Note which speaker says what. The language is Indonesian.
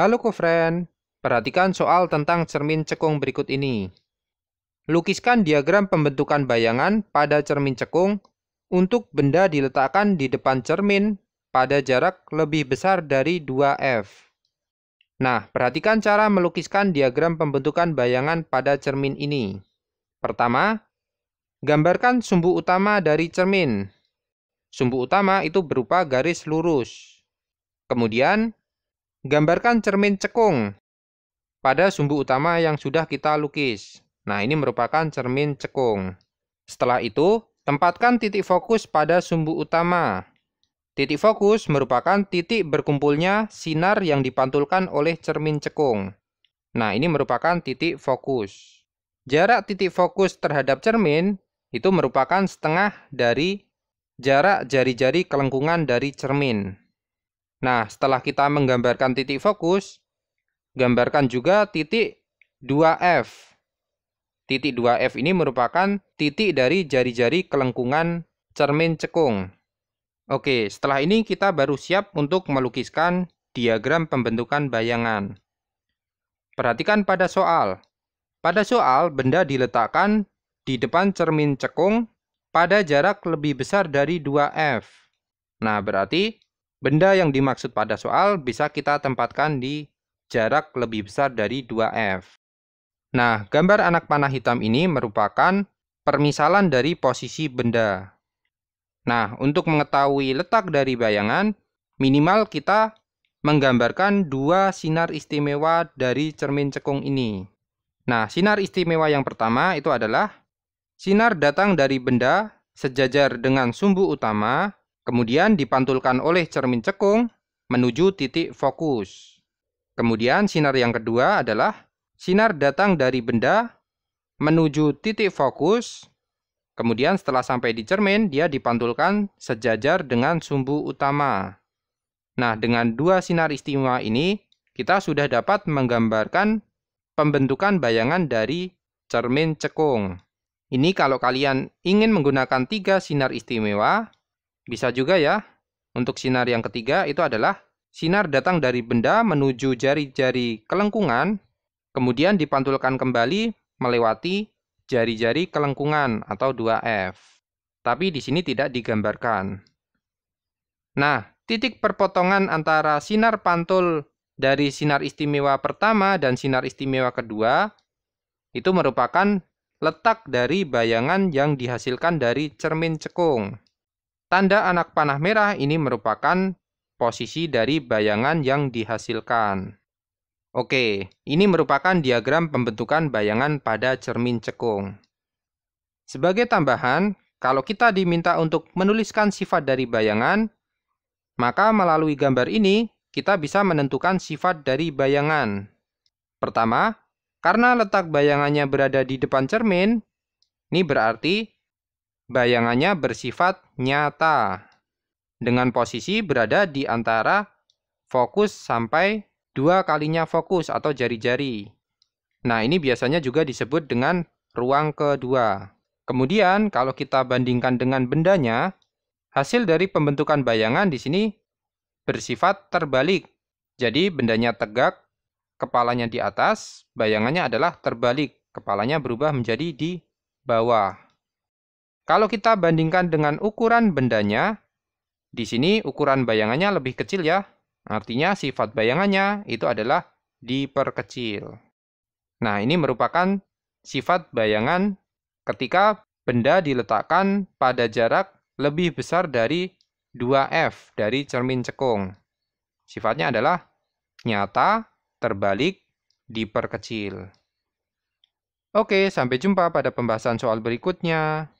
Speaker 1: Halo kofren, perhatikan soal tentang cermin cekung berikut ini. Lukiskan diagram pembentukan bayangan pada cermin cekung untuk benda diletakkan di depan cermin pada jarak lebih besar dari 2F. Nah, perhatikan cara melukiskan diagram pembentukan bayangan pada cermin ini. Pertama, gambarkan sumbu utama dari cermin. Sumbu utama itu berupa garis lurus. Kemudian, Gambarkan cermin cekung pada sumbu utama yang sudah kita lukis. Nah, ini merupakan cermin cekung. Setelah itu, tempatkan titik fokus pada sumbu utama. Titik fokus merupakan titik berkumpulnya sinar yang dipantulkan oleh cermin cekung. Nah, ini merupakan titik fokus. Jarak titik fokus terhadap cermin itu merupakan setengah dari jarak jari-jari kelengkungan dari cermin. Nah, setelah kita menggambarkan titik fokus, gambarkan juga titik 2F. Titik 2F ini merupakan titik dari jari-jari kelengkungan cermin cekung. Oke, setelah ini kita baru siap untuk melukiskan diagram pembentukan bayangan. Perhatikan pada soal. Pada soal, benda diletakkan di depan cermin cekung pada jarak lebih besar dari 2F. Nah, berarti Benda yang dimaksud pada soal bisa kita tempatkan di jarak lebih besar dari 2F. Nah, gambar anak panah hitam ini merupakan permisalan dari posisi benda. Nah, untuk mengetahui letak dari bayangan, minimal kita menggambarkan dua sinar istimewa dari cermin cekung ini. Nah, sinar istimewa yang pertama itu adalah sinar datang dari benda sejajar dengan sumbu utama Kemudian dipantulkan oleh cermin cekung menuju titik fokus. Kemudian sinar yang kedua adalah sinar datang dari benda menuju titik fokus. Kemudian setelah sampai di cermin, dia dipantulkan sejajar dengan sumbu utama. Nah, dengan dua sinar istimewa ini, kita sudah dapat menggambarkan pembentukan bayangan dari cermin cekung. Ini kalau kalian ingin menggunakan tiga sinar istimewa, bisa juga ya, untuk sinar yang ketiga itu adalah sinar datang dari benda menuju jari-jari kelengkungan, kemudian dipantulkan kembali melewati jari-jari kelengkungan atau 2F. Tapi di sini tidak digambarkan. Nah, titik perpotongan antara sinar pantul dari sinar istimewa pertama dan sinar istimewa kedua itu merupakan letak dari bayangan yang dihasilkan dari cermin cekung. Tanda anak panah merah ini merupakan posisi dari bayangan yang dihasilkan. Oke, ini merupakan diagram pembentukan bayangan pada cermin cekung. Sebagai tambahan, kalau kita diminta untuk menuliskan sifat dari bayangan, maka melalui gambar ini kita bisa menentukan sifat dari bayangan. Pertama, karena letak bayangannya berada di depan cermin, ini berarti bayangannya bersifat nyata dengan posisi berada di antara fokus sampai dua kalinya fokus atau jari-jari. Nah, ini biasanya juga disebut dengan ruang kedua. Kemudian, kalau kita bandingkan dengan bendanya, hasil dari pembentukan bayangan di sini bersifat terbalik. Jadi, bendanya tegak, kepalanya di atas, bayangannya adalah terbalik, kepalanya berubah menjadi di bawah. Kalau kita bandingkan dengan ukuran bendanya, di sini ukuran bayangannya lebih kecil ya. Artinya sifat bayangannya itu adalah diperkecil. Nah, ini merupakan sifat bayangan ketika benda diletakkan pada jarak lebih besar dari 2F dari cermin cekung. Sifatnya adalah nyata, terbalik, diperkecil. Oke, sampai jumpa pada pembahasan soal berikutnya.